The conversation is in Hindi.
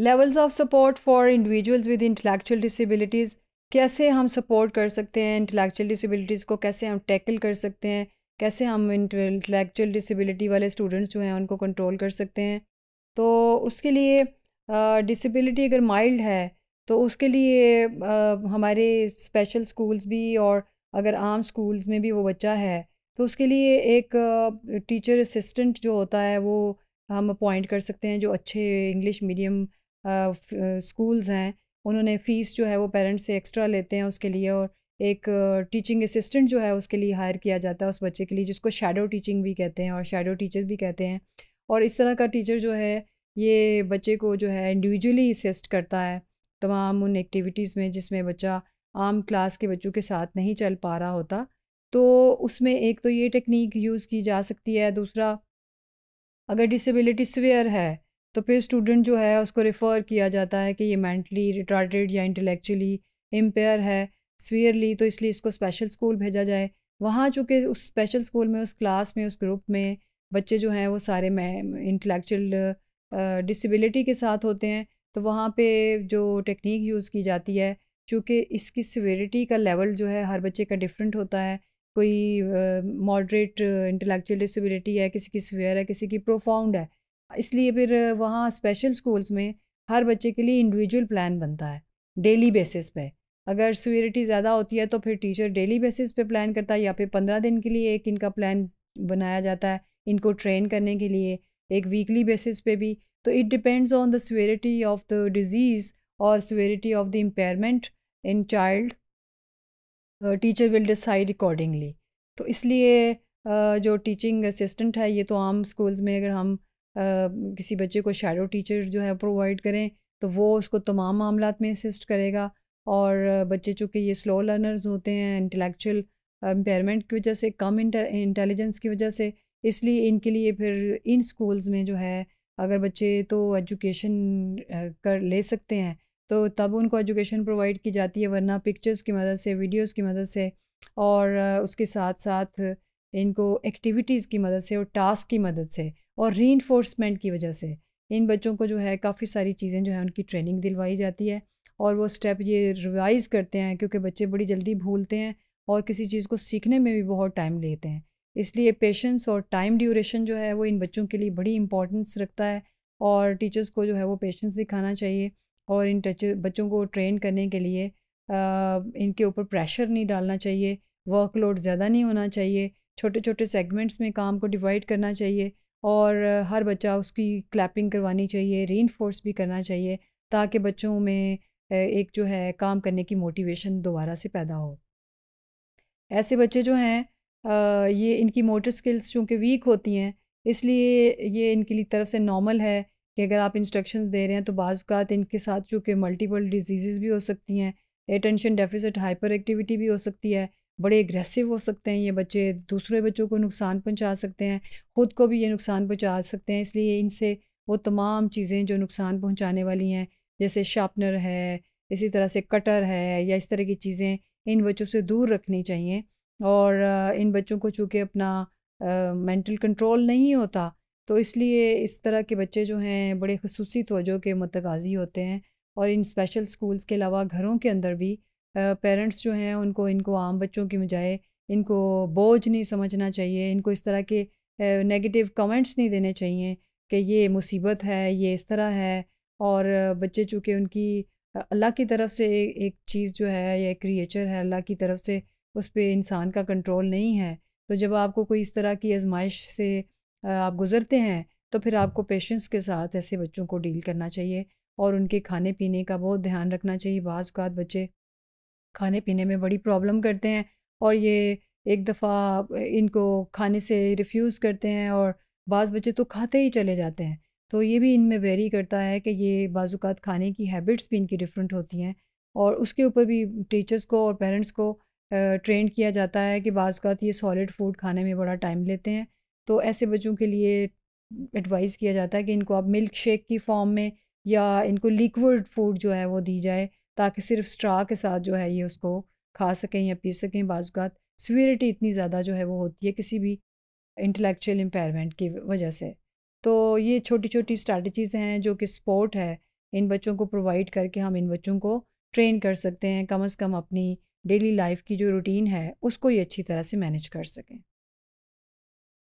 levels of support for individuals with intellectual disabilities कैसे हम सपोर्ट कर सकते हैं इंटेलेक्चुअल डिसेबिलिटीज़ को कैसे हम टैकल कर सकते हैं कैसे हम इंटेलेक्चुअल डिसेबिलिटी वाले स्टूडेंट्स जो हैं उनको कंट्रोल कर सकते हैं तो उसके लिए डिसेबिलिटी uh, अगर माइल्ड है तो उसके लिए uh, हमारे स्पेशल स्कूल्स भी और अगर आम स्कूल्स में भी वो बच्चा है तो उसके लिए एक टीचर uh, असिस्टेंट जो होता है वो हम अपॉइंट कर सकते हैं जो अच्छे इंग्लिश मीडियम स्कूल्स हैं उन्होंने फ़ीस जो है वो पेरेंट्स से एक्स्ट्रा लेते हैं उसके लिए और एक टीचिंग असिस्टेंट जो है उसके लिए हायर किया जाता है उस बच्चे के लिए जिसको शेडो टीचिंग भी कहते हैं और शेडो टीचर भी कहते हैं और इस तरह का टीचर जो है ये बच्चे को जो है इंडिविजुअली असिस्ट करता है तमाम उन एक्टिविटीज़ में जिसमें बच्चा आम क्लास के बच्चों के साथ नहीं चल पा रहा होता तो उसमें एक तो ये टेक्निक यूज़ की जा सकती है दूसरा अगर डिसेबिलिटी सवेयर है तो फिर स्टूडेंट जो है उसको रिफ़र किया जाता है कि ये मैंटली रिटार्टेड या इंटेलेक्चुअली इम्पेयर है स्वीयरली तो इसलिए इसको स्पेशल स्कूल भेजा जाए वहाँ चूँकि उस स्पेशल स्कूल में उस क्लास में उस ग्रुप में बच्चे जो हैं वो सारे मै इंटेलेक्चुअल डिसबिलिटी के साथ होते हैं तो वहाँ पे जो टेक्निक यूज़ की जाती है चूँकि इसकी सिवेरिटी का लेवल जो है हर बच्चे का डिफरेंट होता है कोई मॉडरेट इंटेलेक्चुअल डिसबिलिटी है किसी की स्वेयर है किसी की प्रोफाउंड है इसलिए फिर वहाँ स्पेशल स्कूल्स में हर बच्चे के लिए इंडिविजुअल प्लान बनता है डेली बेसिस पे अगर सवेरिटी ज़्यादा होती है तो फिर टीचर डेली बेसिस पे प्लान करता है या फिर पंद्रह दिन के लिए एक इनका प्लान बनाया जाता है इनको ट्रेन करने के लिए एक वीकली बेसिस पे भी तो it depends on the severity of the disease और severity of the impairment in child teacher will decide accordingly तो इसलिए uh, जो टीचिंग असिस्टेंट है ये तो आम स्कूल्स में अगर हम किसी बच्चे को शेडो टीचर जो है प्रोवाइड करें तो वो उसको तमाम मामला में असिस्ट करेगा और बच्चे चूँकि ये स्लो लर्नर्स होते हैं इंटेलेक्चुअल एम्पेयरमेंट की वजह से कम इंटेलिजेंस की वजह से इसलिए इनके लिए फिर इन स्कूल्स में जो है अगर बच्चे तो एजुकेशन कर ले सकते हैं तो तब उनको एजुकेशन प्रोवाइड की जाती है वरना पिक्चर्स की मदद से वीडियोस की मदद से और उसके साथ साथ इनको एक्टिविटीज़ की मदद से और टास्क की मदद से और री की वजह से इन बच्चों को जो है काफ़ी सारी चीज़ें जो है उनकी ट्रेनिंग दिलवाई जाती है और वो स्टेप ये रिवाइज़ करते हैं क्योंकि बच्चे बड़ी जल्दी भूलते हैं और किसी चीज़ को सीखने में भी बहुत टाइम लेते हैं इसलिए पेशेंस और टाइम ड्यूरेशन जो है वो इन बच्चों के लिए बड़ी इंपॉर्टेंस रखता है और टीचर्स को जो है वो पेशेंस दिखाना चाहिए और इन टच बच्चों को ट्रेन करने के लिए आ, इनके ऊपर प्रेशर नहीं डालना चाहिए वर्कलोड ज़्यादा नहीं होना चाहिए छोटे छोटे सेगमेंट्स में काम को डिवाइड करना चाहिए और हर बच्चा उसकी क्लैपिंग करवानी चाहिए री भी करना चाहिए ताकि बच्चों में एक जो है काम करने की मोटिवेशन दोबारा से पैदा हो ऐसे बच्चे जो हैं ये इनकी मोटर स्किल्स चूँकि वीक होती हैं इसलिए ये इनकी तरफ से नॉर्मल है कि अगर आप इंस्ट्रक्शंस दे रहे हैं तो बाज़ात इनके साथ चूँकि मल्टीपल डिजीज़ भी हो सकती हैं एटेंशन डेफिसिट हाइपर एक्टिविटी भी हो सकती है बड़े एग्रेसिव हो सकते हैं ये बच्चे दूसरे बच्चों को नुकसान पहुंचा सकते हैं ख़ुद को भी ये नुकसान पहुंचा सकते हैं इसलिए इनसे वो तमाम चीज़ें जो नुकसान पहुंचाने वाली हैं जैसे शार्पनर है इसी तरह से कटर है या इस तरह की चीज़ें इन बच्चों से दूर रखनी चाहिए और इन बच्चों को चूँकि अपना मेंटल कंट्रोल नहीं होता तो इसलिए इस तरह के बच्चे जो हैं बड़े खसूसी तोजो के मतगाज़ी होते हैं और इन स्पेशल स्कूल्स के अलावा घरों के अंदर भी पेरेंट्स जो हैं उनको इनको आम बच्चों की बजाय इनको बोझ नहीं समझना चाहिए इनको इस तरह के नेगेटिव कमेंट्स नहीं देने चाहिए कि ये मुसीबत है ये इस तरह है और बच्चे चूँकि उनकी अल्लाह की तरफ से एक चीज़ जो है या क्रिएचर है अल्लाह की तरफ से उस पर इंसान का कंट्रोल नहीं है तो जब आपको कोई इस तरह की आजमाइश से आप गुज़रते हैं तो फिर आपको पेशेंस के साथ ऐसे बच्चों को डील करना चाहिए और उनके खाने पीने का बहुत ध्यान रखना चाहिए बाज़ बच्चे खाने पीने में बड़ी प्रॉब्लम करते हैं और ये एक दफ़ा इनको खाने से रिफ्यूज़ करते हैं और बाज़ बच्चे तो खाते ही चले जाते हैं तो ये भी इनमें वेरी करता है कि ये बाज़ात खाने की हैबिट्स भी इनकी डिफरेंट होती हैं और उसके ऊपर भी टीचर्स को और पेरेंट्स को ट्रेंड किया जाता है कि बाज़ात ये सॉलिड फूड खाने में बड़ा टाइम लेते हैं तो ऐसे बच्चों के लिए एडवाइस किया जाता है कि इनको आप मिल्क शेक की फॉर्म में या इनको लिक्विड फूड जो है वो दी जाए ताकि सिर्फ स्ट्रा के साथ जो है ये उसको खा सकें या पी सकें बाजुकात सवीरिटी इतनी ज़्यादा जो है वो होती है किसी भी इंटेलेक्चुअल इम्पेयरमेंट की वजह से तो ये छोटी छोटी स्ट्रैटीज़ हैं जो कि स्पोर्ट है इन बच्चों को प्रोवाइड करके हम इन बच्चों को ट्रेन कर सकते हैं कम अज़ कम अपनी डेली लाइफ की जो रूटीन है उसको ये अच्छी तरह से मैनेज कर सकें